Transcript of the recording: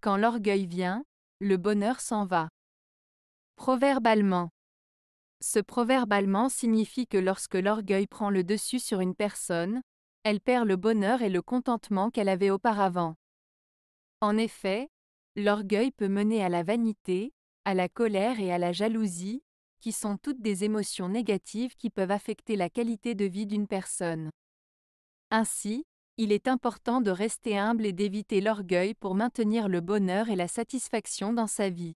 Quand l'orgueil vient, le bonheur s'en va. Proverbalement. Ce proverbe allemand signifie que lorsque l'orgueil prend le dessus sur une personne, elle perd le bonheur et le contentement qu'elle avait auparavant. En effet, l'orgueil peut mener à la vanité, à la colère et à la jalousie, qui sont toutes des émotions négatives qui peuvent affecter la qualité de vie d'une personne. Ainsi, il est important de rester humble et d'éviter l'orgueil pour maintenir le bonheur et la satisfaction dans sa vie.